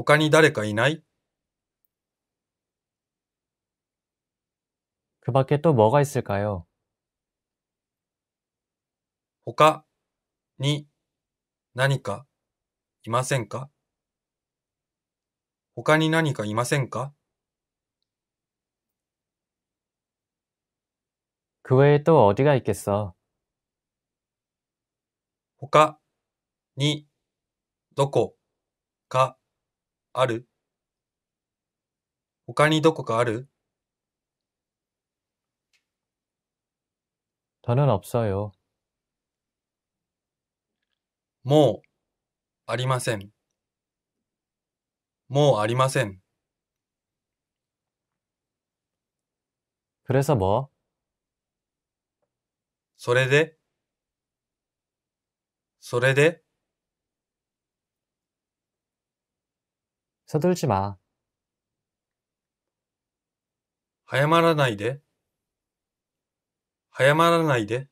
他に誰かいない그밖에또뭐가있을か요他に何かいませんか他に何かいませんか그외에또어디가있そ。他にどこかある他にどこかある다른없어요もうありません。もうありません。그래서뭐それで、それで、 서둘지 마. 早まらないで。早まらないで。